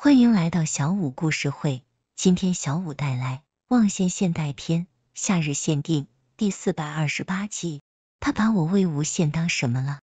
欢迎来到小五故事会。今天小五带来《望仙现代篇》夏日限定第四百二十八集。他把我魏无羡当什么了？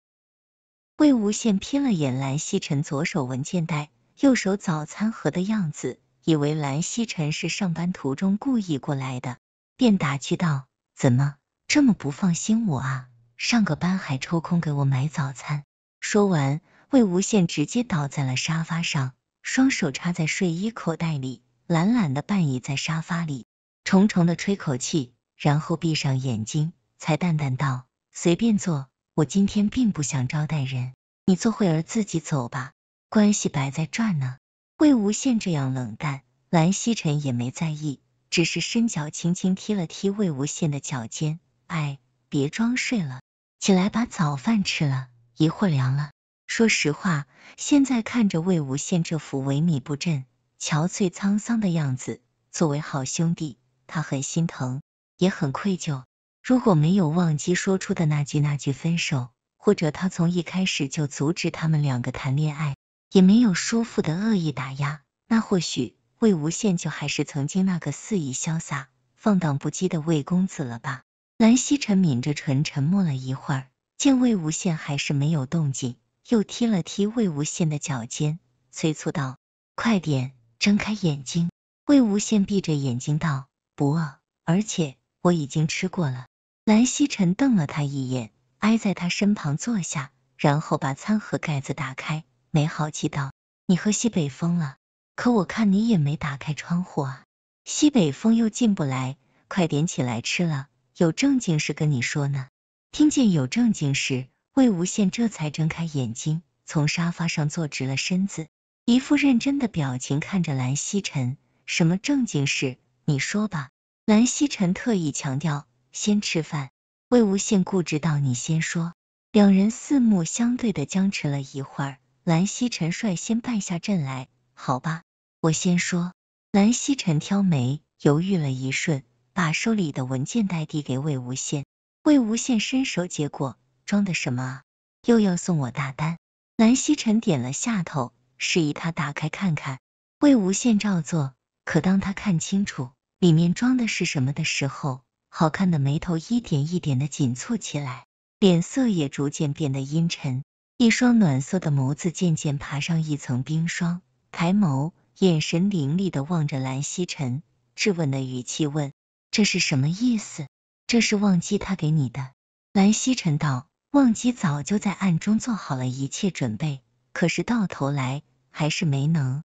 魏无羡瞥了眼蓝曦臣左手文件袋、右手早餐盒的样子，以为蓝曦臣是上班途中故意过来的，便打趣道：“怎么这么不放心我啊？上个班还抽空给我买早餐。”说完，魏无羡直接倒在了沙发上。双手插在睡衣口袋里，懒懒的半倚在沙发里，重重的吹口气，然后闭上眼睛，才淡淡道：“随便坐，我今天并不想招待人，你坐会儿自己走吧，关系摆在这呢。”魏无羡这样冷淡，蓝曦臣也没在意，只是伸脚轻轻踢了踢魏无羡的脚尖，哎，别装睡了，起来把早饭吃了，一会儿凉了。说实话，现在看着魏无羡这副萎靡不振、憔悴沧桑的样子，作为好兄弟，他很心疼，也很愧疚。如果没有忘机说出的那句那句分手，或者他从一开始就阻止他们两个谈恋爱，也没有叔父的恶意打压，那或许魏无羡就还是曾经那个肆意潇洒、放荡不羁的魏公子了吧？蓝曦臣抿着唇，沉默了一会儿，见魏无羡还是没有动静。又踢了踢魏无羡的脚尖，催促道：“快点睁开眼睛！”魏无羡闭着眼睛道：“不饿，而且我已经吃过了。”蓝曦臣瞪了他一眼，挨在他身旁坐下，然后把餐盒盖子打开，没好气道：“你喝西北风了？可我看你也没打开窗户啊，西北风又进不来。快点起来吃了，有正经事跟你说呢。”听见有正经事。魏无羡这才睁开眼睛，从沙发上坐直了身子，一副认真的表情看着蓝曦臣：“什么正经事？你说吧。”蓝曦臣特意强调：“先吃饭。”魏无羡固执道：“你先说。”两人四目相对的僵持了一会儿，蓝曦臣率先败下阵来：“好吧，我先说。”蓝曦臣挑眉，犹豫了一瞬，把手里的文件袋递给魏无羡。魏无羡伸手接过。装的什么啊？又要送我大单？蓝曦臣点了下头，示意他打开看看。魏无羡照做，可当他看清楚里面装的是什么的时候，好看的眉头一点一点的紧蹙起来，脸色也逐渐变得阴沉，一双暖色的眸子渐渐爬上一层冰霜，抬眸，眼神凌厉的望着蓝曦臣，质问的语气问：“这是什么意思？这是忘记他给你的？”蓝曦臣道。忘机早就在暗中做好了一切准备，可是到头来还是没能。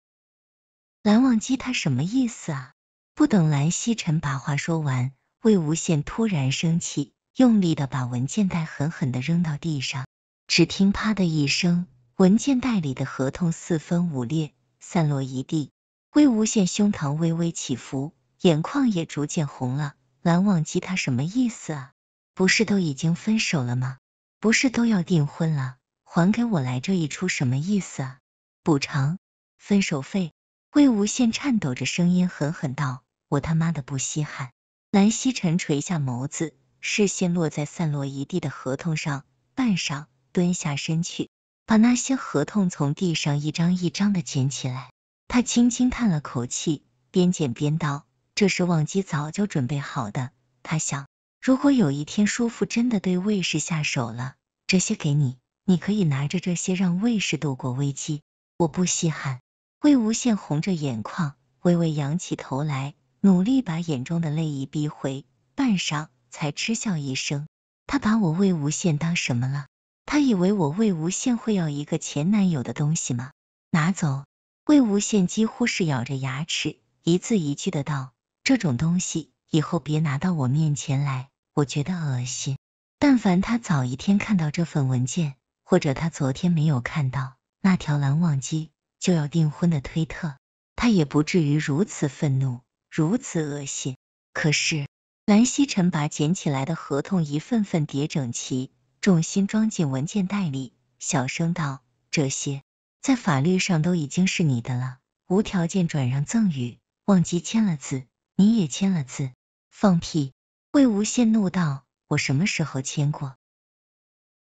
蓝忘机他什么意思啊？不等蓝曦臣把话说完，魏无羡突然生气，用力的把文件袋狠狠的扔到地上，只听啪的一声，文件袋里的合同四分五裂，散落一地。魏无羡胸膛微微起伏，眼眶也逐渐红了。蓝忘机他什么意思啊？不是都已经分手了吗？不是都要订婚了，还给我来这一出，什么意思啊？补偿，分手费。魏无羡颤抖着声音，狠狠道：“我他妈的不稀罕。”蓝曦臣垂下眸子，视线落在散落一地的合同上，半晌，蹲下身去，把那些合同从地上一张一张的捡起来。他轻轻叹了口气，边捡边道：“这是忘机早就准备好的。”他想。如果有一天叔父真的对卫氏下手了，这些给你，你可以拿着这些让卫氏度过危机。我不稀罕。魏无羡红着眼眶，微微扬起头来，努力把眼中的泪意逼回，半晌才嗤笑一声。他把我魏无羡当什么了？他以为我魏无羡会要一个前男友的东西吗？拿走。魏无羡几乎是咬着牙齿，一字一句的道：“这种东西以后别拿到我面前来。”我觉得恶心。但凡他早一天看到这份文件，或者他昨天没有看到那条蓝忘机就要订婚的推特，他也不至于如此愤怒，如此恶心。可是，蓝曦臣把捡起来的合同一份份叠整齐，重新装进文件袋里，小声道：“这些在法律上都已经是你的了，无条件转让赠与。忘机签了字，你也签了字。”放屁！魏无羡怒道：“我什么时候签过？”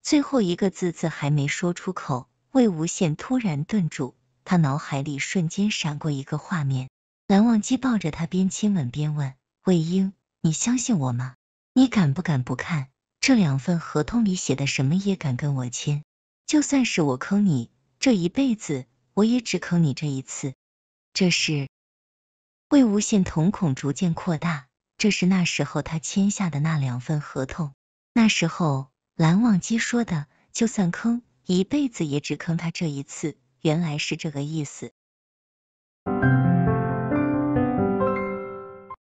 最后一个字字还没说出口，魏无羡突然顿住，他脑海里瞬间闪过一个画面：蓝忘机抱着他，边亲吻边问：“魏婴，你相信我吗？你敢不敢不看这两份合同里写的什么也敢跟我签？就算是我坑你，这一辈子我也只坑你这一次。”这时，魏无羡瞳孔逐渐扩大。这是那时候他签下的那两份合同。那时候蓝忘机说的，就算坑，一辈子也只坑他这一次，原来是这个意思。